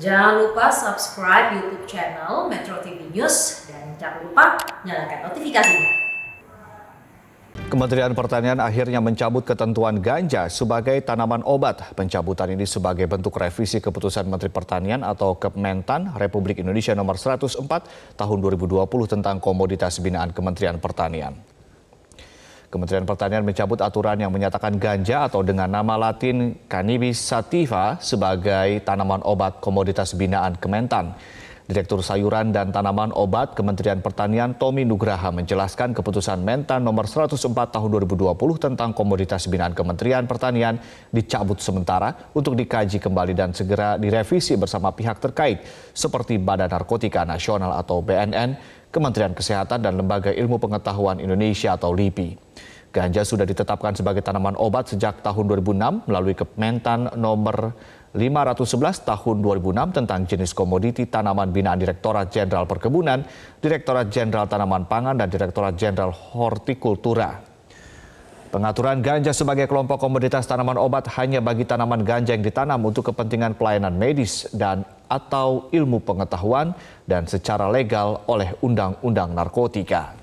Jangan lupa subscribe YouTube channel Metro TV News dan jangan lupa nyalakan notifikasinya. Kementerian Pertanian akhirnya mencabut ketentuan ganja sebagai tanaman obat. Pencabutan ini sebagai bentuk revisi keputusan Menteri Pertanian atau Kementan Republik Indonesia nomor 104 tahun 2020 tentang komoditas binaan Kementerian Pertanian. Kementerian Pertanian mencabut aturan yang menyatakan ganja atau dengan nama latin cannabis sativa sebagai tanaman obat komoditas binaan Kementan. Direktur Sayuran dan Tanaman Obat Kementerian Pertanian Tommy Nugraha menjelaskan keputusan Mentan nomor 104 tahun 2020 tentang komoditas binaan Kementerian Pertanian dicabut sementara untuk dikaji kembali dan segera direvisi bersama pihak terkait seperti Badan Narkotika Nasional atau BNN, Kementerian Kesehatan dan Lembaga Ilmu Pengetahuan Indonesia atau LIPI. Ganja sudah ditetapkan sebagai tanaman obat sejak tahun 2006 melalui Kementan nomor 511 tahun 2006 tentang jenis komoditi tanaman binaan Direktorat Jenderal Perkebunan, Direktorat Jenderal Tanaman Pangan, dan Direktorat Jenderal Hortikultura. Pengaturan ganja sebagai kelompok komoditas tanaman obat hanya bagi tanaman ganja yang ditanam untuk kepentingan pelayanan medis dan atau ilmu pengetahuan dan secara legal oleh Undang-Undang Narkotika.